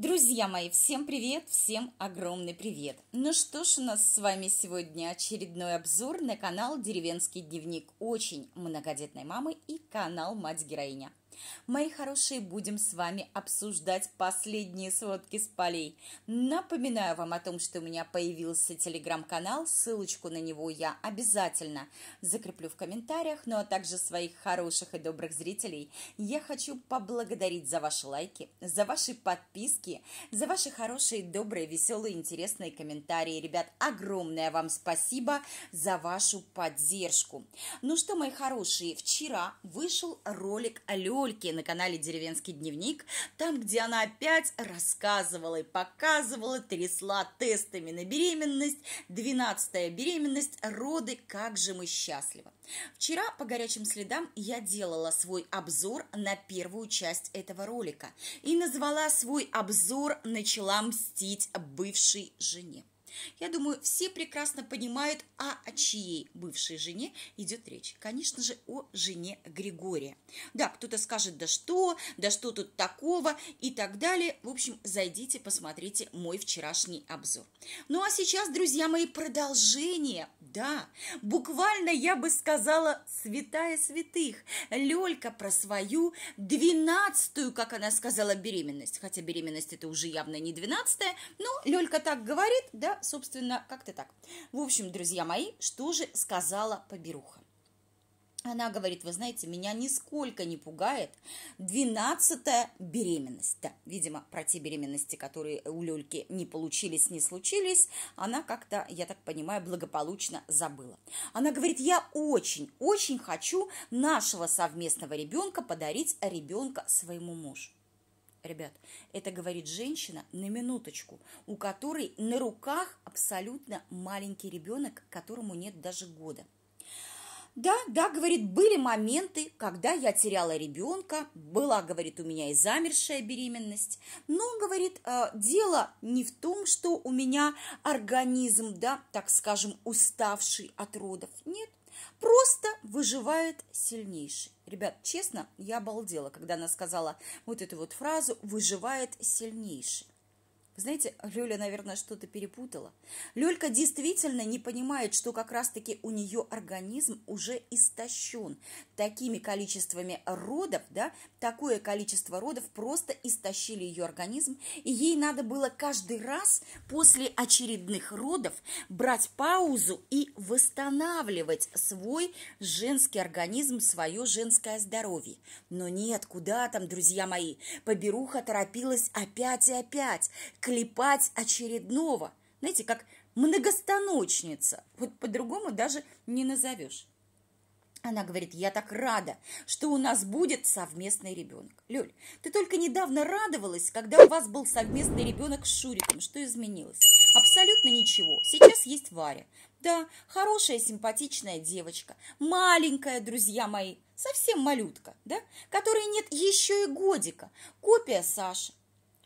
Друзья мои, всем привет, всем огромный привет! Ну что ж, у нас с вами сегодня очередной обзор на канал «Деревенский дневник» очень многодетной мамы и канал «Мать-героиня». Мои хорошие, будем с вами обсуждать последние сводки с полей. Напоминаю вам о том, что у меня появился телеграм-канал, ссылочку на него я обязательно закреплю в комментариях, ну а также своих хороших и добрых зрителей. Я хочу поблагодарить за ваши лайки, за ваши подписки, за ваши хорошие, добрые, веселые, интересные комментарии. Ребят, огромное вам спасибо за вашу поддержку. Ну что, мои хорошие, вчера вышел ролик Лёли Юльки на канале «Деревенский дневник», там, где она опять рассказывала и показывала, трясла тестами на беременность, 12 беременность, роды, как же мы счастливы. Вчера по горячим следам я делала свой обзор на первую часть этого ролика и назвала свой обзор «Начала мстить бывшей жене». Я думаю, все прекрасно понимают, а о чьей бывшей жене идет речь. Конечно же, о жене Григория. Да, кто-то скажет, да что, да что тут такого и так далее. В общем, зайдите, посмотрите мой вчерашний обзор. Ну а сейчас, друзья мои, продолжение. Да, буквально я бы сказала святая святых. Лёлька про свою двенадцатую, как она сказала, беременность. Хотя беременность это уже явно не двенадцатая, но Лёлька так говорит, да, собственно, как-то так. В общем, друзья мои, что же сказала поберуха? Она говорит, вы знаете, меня нисколько не пугает двенадцатая беременность. Да, видимо, про те беременности, которые у Лёльки не получились, не случились, она как-то, я так понимаю, благополучно забыла. Она говорит, я очень, очень хочу нашего совместного ребенка подарить ребенка своему мужу ребят. Это говорит женщина на минуточку, у которой на руках абсолютно маленький ребенок, которому нет даже года. Да, да, говорит, были моменты, когда я теряла ребенка, была, говорит, у меня и замершая беременность, но, говорит, э, дело не в том, что у меня организм, да, так скажем, уставший от родов, нет, Просто выживает сильнейший. Ребят, честно, я обалдела, когда она сказала вот эту вот фразу «выживает сильнейший» знаете, Люля, наверное, что-то перепутала. Люлька действительно не понимает, что как раз-таки у нее организм уже истощен такими количествами родов, да, такое количество родов просто истощили ее организм, и ей надо было каждый раз после очередных родов брать паузу и восстанавливать свой женский организм, свое женское здоровье. Но нет, куда там, друзья мои, поберуха торопилась опять и опять хлепать очередного. Знаете, как многостаночница. Вот по-другому даже не назовешь. Она говорит, я так рада, что у нас будет совместный ребенок. Лёль, ты только недавно радовалась, когда у вас был совместный ребенок с Шуриком. Что изменилось? Абсолютно ничего. Сейчас есть Варя. Да, хорошая, симпатичная девочка. Маленькая, друзья мои. Совсем малютка, да? Которой нет еще и годика. Копия Саши.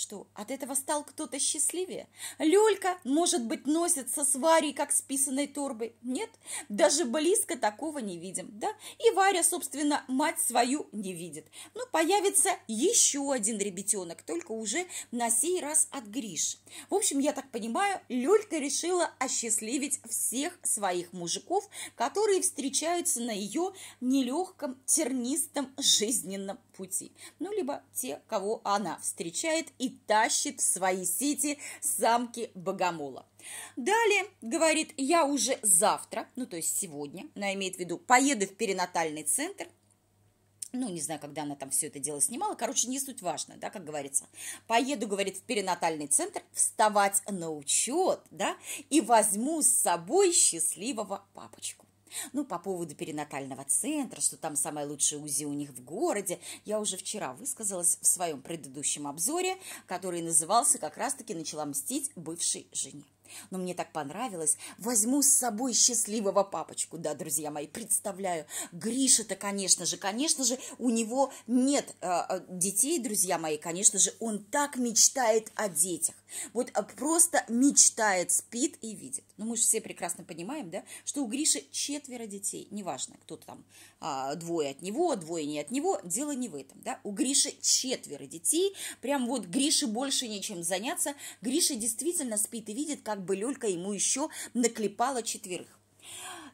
Что, от этого стал кто-то счастливее? Люлька, может быть, носит со Варей, как с писаной торбой? Нет, даже близко такого не видим, да? И Варя, собственно, мать свою не видит. Но появится еще один ребятенок, только уже на сей раз от Гриш. В общем, я так понимаю, Люлька решила осчастливить всех своих мужиков, которые встречаются на ее нелегком тернистом жизненном пути. Ну, либо те, кого она встречает и тащит в свои сети самки богомола. Далее, говорит, я уже завтра, ну, то есть сегодня, она имеет в виду, поеду в перинатальный центр, ну, не знаю, когда она там все это дело снимала, короче, не суть важно, да, как говорится. Поеду, говорит, в перинатальный центр, вставать на учет, да, и возьму с собой счастливого папочку. Ну, по поводу перинатального центра, что там самое лучшее УЗИ у них в городе, я уже вчера высказалась в своем предыдущем обзоре, который назывался как раз-таки «Начала мстить бывшей жене». Но мне так понравилось. Возьму с собой счастливого папочку. Да, друзья мои, представляю. Гриша-то, конечно же, конечно же, у него нет э, э детей, друзья мои. Конечно же, он так мечтает о детях. Вот э, просто мечтает, спит и видит. но ну, мы же все прекрасно понимаем, да, что у Гриши четверо детей. Неважно, кто там, э, двое от него, двое не от него. Дело не в этом, да. У Гриши четверо детей. Прям вот Грише больше нечем заняться. Гриша действительно спит и видит, как как бы Лёлька ему еще наклепала четверых.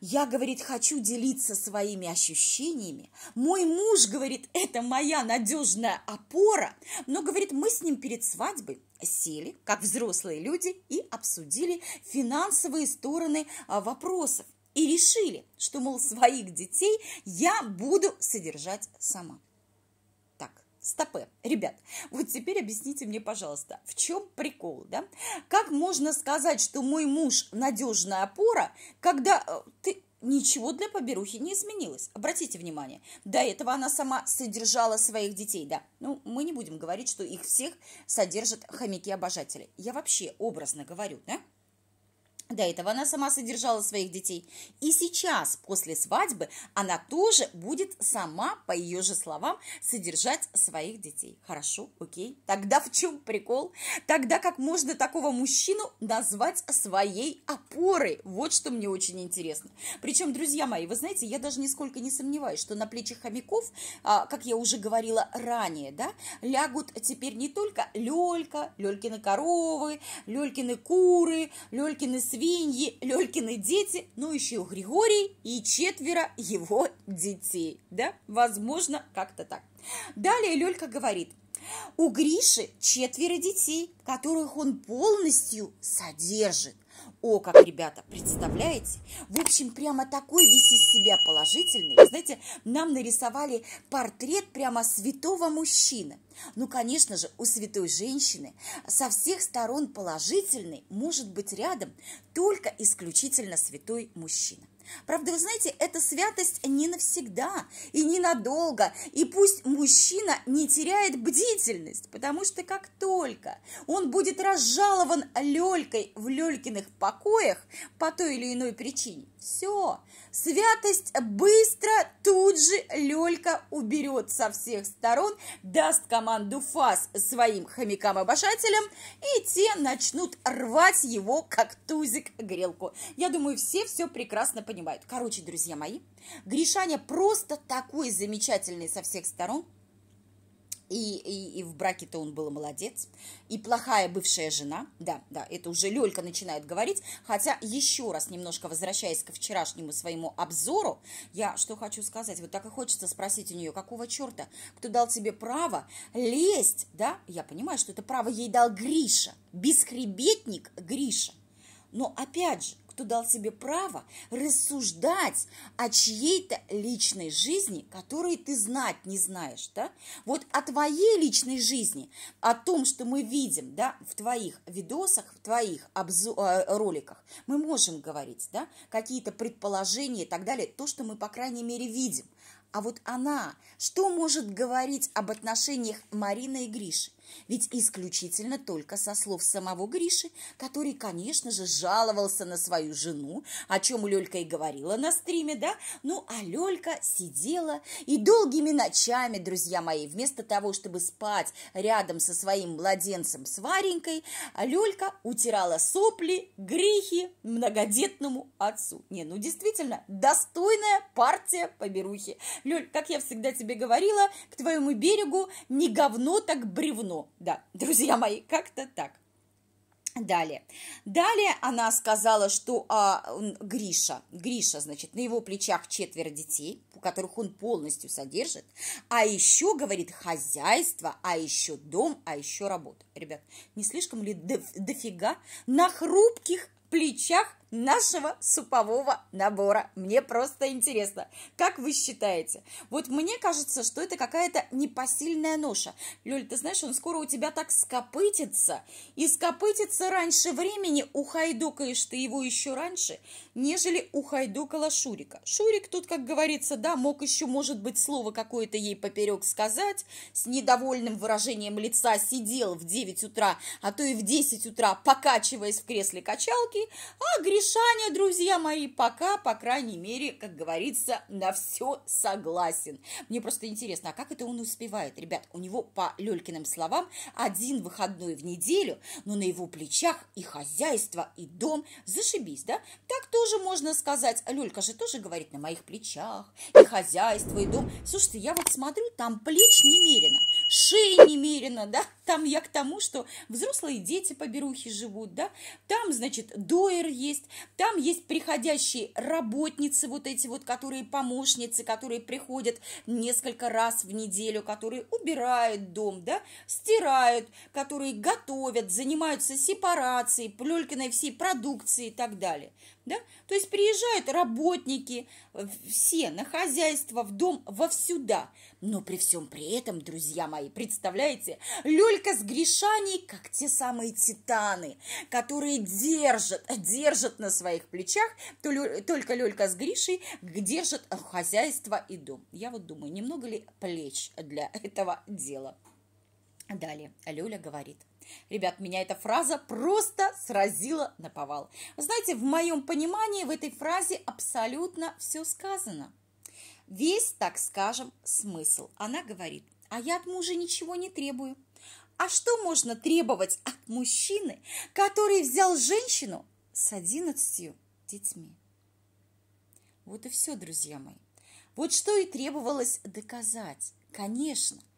Я, говорит, хочу делиться своими ощущениями. Мой муж, говорит, это моя надежная опора. Но, говорит, мы с ним перед свадьбой сели, как взрослые люди, и обсудили финансовые стороны а, вопросов. И решили, что, мол, своих детей я буду содержать сама стопе. Ребят, вот теперь объясните мне, пожалуйста, в чем прикол, да? Как можно сказать, что мой муж надежная опора, когда э, ты ничего для поберухи не изменилось. Обратите внимание, до этого она сама содержала своих детей, да. Ну, мы не будем говорить, что их всех содержат хомяки-обожатели. Я вообще образно говорю, да? До этого она сама содержала своих детей. И сейчас, после свадьбы, она тоже будет сама, по ее же словам, содержать своих детей. Хорошо, окей. Тогда в чем прикол? Тогда как можно такого мужчину назвать своей опорой? Вот что мне очень интересно. Причем, друзья мои, вы знаете, я даже нисколько не сомневаюсь, что на плечи хомяков, а, как я уже говорила ранее, да, лягут теперь не только Лёлька, Лёлькины коровы, Лёлькины куры, Лёлькины свиньи, свиньи, Лёлькины дети, ну еще Григорий и четверо его детей. Да, возможно, как-то так. Далее Лёлька говорит, у Гриши четверо детей, которых он полностью содержит. О, как, ребята, представляете? В общем, прямо такой весь из себя положительный. знаете, нам нарисовали портрет прямо святого мужчины. Ну, конечно же, у святой женщины со всех сторон положительный может быть рядом только исключительно святой мужчина. Правда, вы знаете, эта святость не навсегда и ненадолго. И пусть мужчина не теряет бдительность, потому что как только он будет разжалован лёлькой в лёлькиных покоях по той или иной причине, все, святость быстро Тут же Лёлька уберет со всех сторон, даст команду фас своим хомякам-обошателям, и те начнут рвать его, как тузик, грелку. Я думаю, все все прекрасно понимают. Короче, друзья мои, Гришаня просто такой замечательный со всех сторон – и, и, и в браке-то он был молодец, и плохая бывшая жена, да, да, это уже Лёлька начинает говорить, хотя еще раз немножко возвращаясь ко вчерашнему своему обзору, я что хочу сказать, вот так и хочется спросить у нее, какого черта, кто дал тебе право лезть, да, я понимаю, что это право ей дал Гриша, бесхребетник Гриша, но опять же, кто дал себе право рассуждать о чьей-то личной жизни, которую ты знать не знаешь, да? Вот о твоей личной жизни, о том, что мы видим, да, в твоих видосах, в твоих обзор, э, роликах, мы можем говорить, да, какие-то предположения и так далее, то, что мы, по крайней мере, видим. А вот она, что может говорить об отношениях Марины и Гриши? Ведь исключительно только со слов самого Гриши, который, конечно же, жаловался на свою жену, о чем Лёлька и говорила на стриме, да? Ну, а Лёлька сидела и долгими ночами, друзья мои, вместо того, чтобы спать рядом со своим младенцем с Варенькой, Лёлька утирала сопли, грехи многодетному отцу. Не, ну действительно, достойная партия поберухи. Лёль, как я всегда тебе говорила, к твоему берегу не говно, так бревно кино. Ну, да, друзья мои, как-то так. Далее. Далее она сказала, что а, Гриша, Гриша, значит, на его плечах четверо детей, которых он полностью содержит, а еще, говорит, хозяйство, а еще дом, а еще работа. Ребят, не слишком ли до, дофига на хрупких плечах нашего супового набора. Мне просто интересно, как вы считаете? Вот мне кажется, что это какая-то непосильная ноша. Люль, ты знаешь, он скоро у тебя так скопытится, и скопытится раньше времени, ухайдукаешь ты его еще раньше, нежели ухайдукала Шурика. Шурик тут, как говорится, да, мог еще, может быть, слово какое-то ей поперек сказать, с недовольным выражением лица сидел в 9 утра, а то и в 10 утра, покачиваясь в кресле качалки, а Гриш Мишаня, друзья мои, пока, по крайней мере, как говорится, на все согласен. Мне просто интересно, а как это он успевает? Ребят, у него, по Лелькиным словам, один выходной в неделю, но на его плечах и хозяйство, и дом. Зашибись, да? Так тоже можно сказать. Лелька же тоже говорит на моих плечах, и хозяйство, и дом. Слушайте, я вот смотрю, там плеч немерено шеи немерено, да, там я к тому, что взрослые дети по Берухе живут, да, там, значит, доер есть, там есть приходящие работницы вот эти вот, которые помощницы, которые приходят несколько раз в неделю, которые убирают дом, да, стирают, которые готовят, занимаются сепарацией, плюлькиной всей продукции и так далее. Да? То есть приезжают работники э, все на хозяйство, в дом, во вовсюда. Но при всем при этом, друзья мои, представляете, люлька с грешаний, как те самые титаны, которые держат, держат на своих плечах, то лю, только люлька с Гришей держит хозяйство и дом. Я вот думаю, немного ли плеч для этого дела? Далее Люля говорит. Ребят, меня эта фраза просто сразила на повал. Вы знаете, в моем понимании в этой фразе абсолютно все сказано. Весь, так скажем, смысл. Она говорит, а я от мужа ничего не требую. А что можно требовать от мужчины, который взял женщину с одиннадцатью детьми? Вот и все, друзья мои. Вот что и требовалось доказать. Конечно –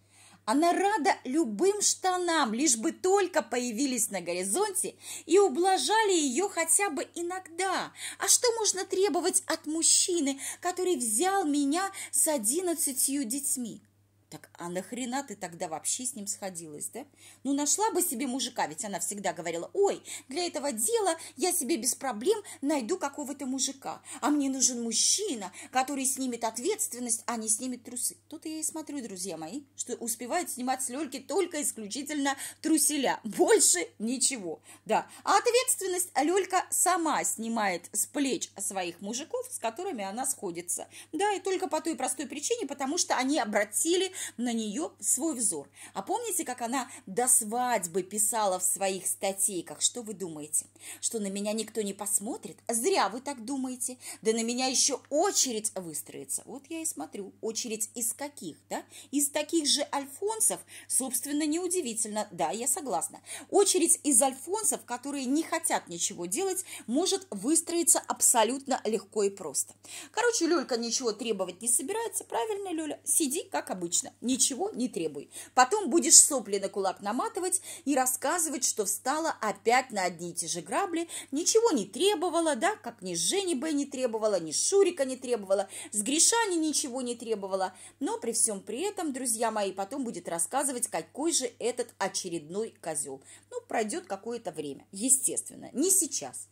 она рада любым штанам, лишь бы только появились на горизонте и ублажали ее хотя бы иногда. А что можно требовать от мужчины, который взял меня с одиннадцатью детьми? Так а нахрена ты тогда вообще с ним сходилась, да? Ну, нашла бы себе мужика, ведь она всегда говорила, ой, для этого дела я себе без проблем найду какого-то мужика, а мне нужен мужчина, который снимет ответственность, а не снимет трусы. Тут я и смотрю, друзья мои, что успевает снимать с Лёльки только исключительно труселя, больше ничего, да. А ответственность Лёлька сама снимает с плеч своих мужиков, с которыми она сходится, да, и только по той простой причине, потому что они обратили на нее свой взор. А помните, как она до свадьбы писала в своих статейках? Что вы думаете? Что на меня никто не посмотрит? Зря вы так думаете. Да на меня еще очередь выстроится. Вот я и смотрю. Очередь из каких, да? Из таких же альфонсов, собственно, неудивительно. Да, я согласна. Очередь из альфонсов, которые не хотят ничего делать, может выстроиться абсолютно легко и просто. Короче, Лёлька ничего требовать не собирается. Правильно, Лёля? Сиди, как обычно достаточно, ничего не требуй. Потом будешь сопли на кулак наматывать и рассказывать, что встала опять на одни и те же грабли, ничего не требовала, да, как ни Жени Б не требовала, ни Шурика не требовала, с Гришани ничего не требовала. Но при всем при этом, друзья мои, потом будет рассказывать, какой же этот очередной козел. Ну, пройдет какое-то время, естественно, не сейчас.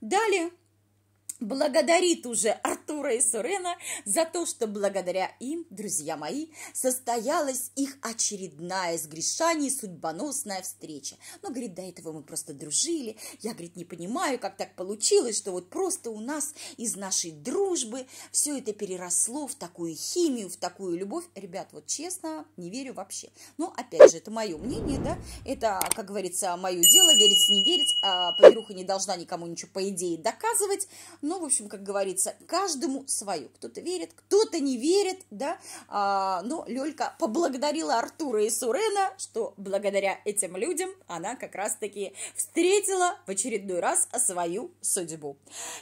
Далее благодарит уже Артура и Сурена за то, что благодаря им, друзья мои, состоялась их очередная с грешаний судьбоносная встреча. Но ну, говорит, до этого мы просто дружили. Я, говорит, не понимаю, как так получилось, что вот просто у нас из нашей дружбы все это переросло в такую химию, в такую любовь. Ребят, вот честно, не верю вообще. Но, ну, опять же, это мое мнение, да, это, как говорится, мое дело, верить, не верить, а поваруха не должна никому ничего, по идее, доказывать, ну, в общем, как говорится, каждому свое. Кто-то верит, кто-то не верит, да. А, но Лёлька поблагодарила Артура и Сурена, что благодаря этим людям она как раз-таки встретила в очередной раз свою судьбу.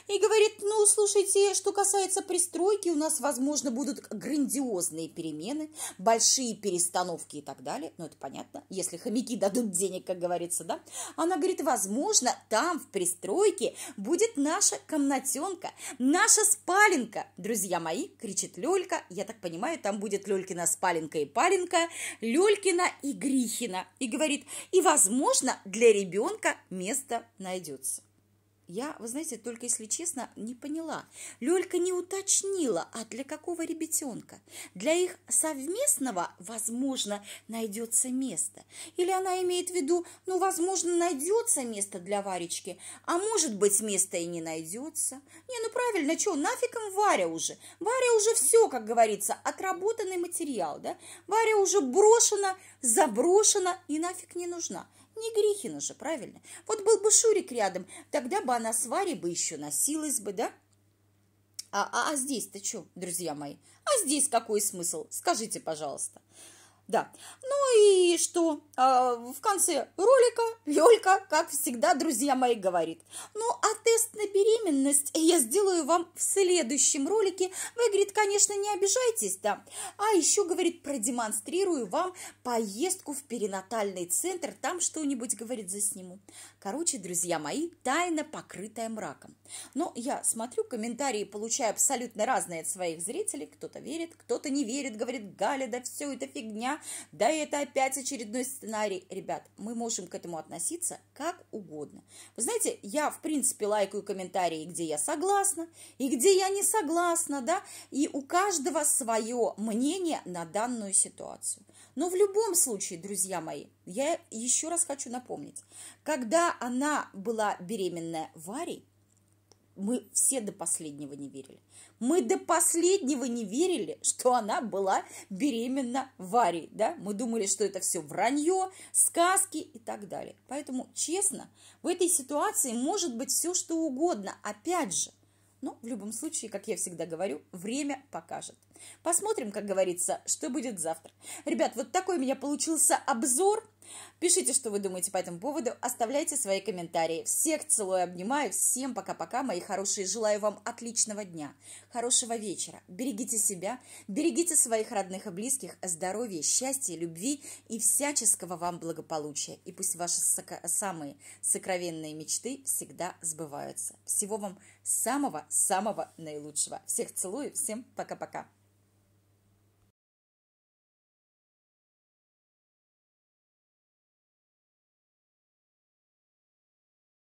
И говорит, ну, слушайте, что касается пристройки, у нас, возможно, будут грандиозные перемены, большие перестановки и так далее. Ну, это понятно, если хомяки дадут денег, как говорится, да. Она говорит, возможно, там в пристройке будет наша комнатенка котенка, наша спаленка. Друзья мои, кричит Лёлька, я так понимаю, там будет Лёлькина спаленка и паленка, Лёлькина и Грихина. И говорит, и, возможно, для ребенка место найдется. Я, вы знаете, только если честно, не поняла. Лёлька не уточнила, а для какого ребятенка? Для их совместного, возможно, найдется место. Или она имеет в виду, ну, возможно, найдется место для Варечки, а может быть, места и не найдется. Не, ну правильно, что, нафиг им Варя уже? Варя уже всё, как говорится, отработанный материал, да? Варя уже брошена, заброшена и нафиг не нужна. Не Грихина же, правильно? Вот был бы Шурик рядом, тогда бы она с Варей бы еще носилась бы, да? А, а, а здесь-то что, друзья мои? А здесь какой смысл? Скажите, пожалуйста. Да. Ну и что? А, в конце ролика Лёлька, как всегда, друзья мои, говорит. Ну, а тест на беременность я сделаю вам в следующем ролике. Вы, говорит, конечно, не обижайтесь, да. А еще, говорит, продемонстрирую вам поездку в перинатальный центр. Там что-нибудь, говорит, засниму. Короче, друзья мои, тайна, покрытая мраком. Но я смотрю комментарии, получаю абсолютно разные от своих зрителей. Кто-то верит, кто-то не верит, говорит, Галя, да все это фигня да, да, это опять очередной сценарий. Ребят, мы можем к этому относиться как угодно. Вы знаете, я, в принципе, лайкаю комментарии, где я согласна и где я не согласна, да, и у каждого свое мнение на данную ситуацию. Но в любом случае, друзья мои, я еще раз хочу напомнить, когда она была беременная Варей, мы все до последнего не верили. Мы до последнего не верили, что она была беременна Варей, да? Мы думали, что это все вранье, сказки и так далее. Поэтому, честно, в этой ситуации может быть все, что угодно. Опять же, но ну, в любом случае, как я всегда говорю, время покажет. Посмотрим, как говорится, что будет завтра. Ребят, вот такой у меня получился обзор – Пишите, что вы думаете по этому поводу, оставляйте свои комментарии. Всех целую, обнимаю, всем пока-пока, мои хорошие, желаю вам отличного дня, хорошего вечера, берегите себя, берегите своих родных и близких, здоровья, счастья, любви и всяческого вам благополучия. И пусть ваши самые сокровенные мечты всегда сбываются. Всего вам самого-самого наилучшего. Всех целую, всем пока-пока.